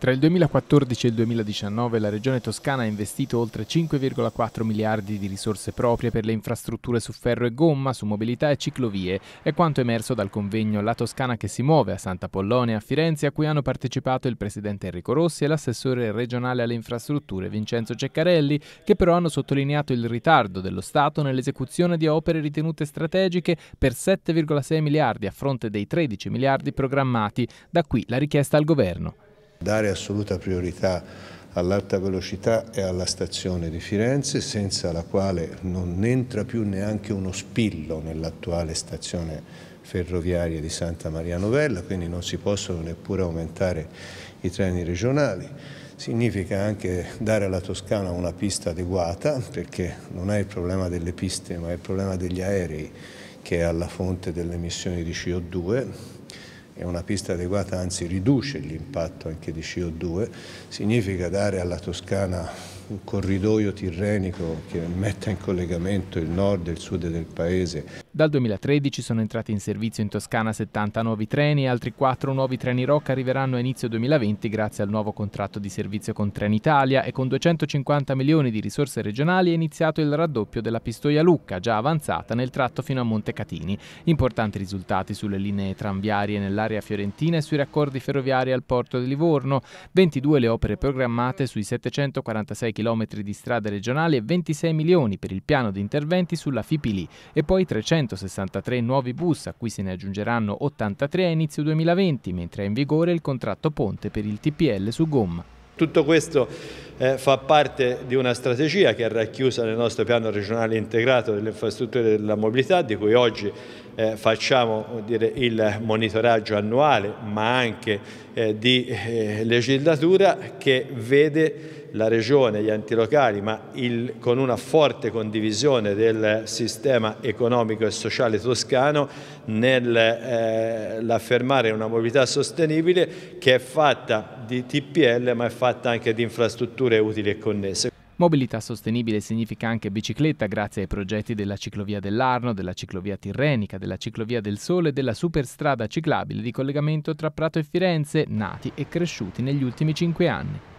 Tra il 2014 e il 2019 la Regione Toscana ha investito oltre 5,4 miliardi di risorse proprie per le infrastrutture su ferro e gomma, su mobilità e ciclovie, è quanto emerso dal convegno La Toscana che si muove a Santa Pollone a Firenze a cui hanno partecipato il Presidente Enrico Rossi e l'assessore regionale alle infrastrutture Vincenzo Ceccarelli, che però hanno sottolineato il ritardo dello Stato nell'esecuzione di opere ritenute strategiche per 7,6 miliardi a fronte dei 13 miliardi programmati. Da qui la richiesta al Governo. Dare assoluta priorità all'alta velocità e alla stazione di Firenze, senza la quale non entra più neanche uno spillo nell'attuale stazione ferroviaria di Santa Maria Novella, quindi non si possono neppure aumentare i treni regionali. Significa anche dare alla Toscana una pista adeguata, perché non è il problema delle piste, ma è il problema degli aerei che è alla fonte delle emissioni di CO2 è una pista adeguata, anzi riduce l'impatto anche di CO2, significa dare alla Toscana un corridoio tirrenico che metta in collegamento il nord e il sud del paese. Dal 2013 sono entrati in servizio in Toscana 70 nuovi treni e altri 4 nuovi treni ROC arriveranno a inizio 2020 grazie al nuovo contratto di servizio con Trenitalia e con 250 milioni di risorse regionali è iniziato il raddoppio della Pistoia Lucca, già avanzata nel tratto fino a Montecatini. Importanti risultati sulle linee tranviarie nell'area fiorentina e sui raccordi ferroviari al porto di Livorno, 22 le opere programmate sui 746 km km di strade regionali e 26 milioni per il piano di interventi sulla Fipili e poi 363 nuovi bus a cui se ne aggiungeranno 83 a inizio 2020 mentre è in vigore il contratto ponte per il TPL su gomma. Tutto questo eh, fa parte di una strategia che è racchiusa nel nostro piano regionale integrato delle infrastrutture della mobilità di cui oggi eh, facciamo dire, il monitoraggio annuale ma anche eh, di eh, legislatura che vede la regione, gli enti locali, ma il, con una forte condivisione del sistema economico e sociale toscano nell'affermare eh, una mobilità sostenibile che è fatta di TPL ma è fatta anche di infrastrutture infrastrutture utili e connesse. Mobilità sostenibile significa anche bicicletta grazie ai progetti della ciclovia dell'Arno, della ciclovia tirrenica, della ciclovia del Sole e della superstrada ciclabile di collegamento tra Prato e Firenze, nati e cresciuti negli ultimi cinque anni.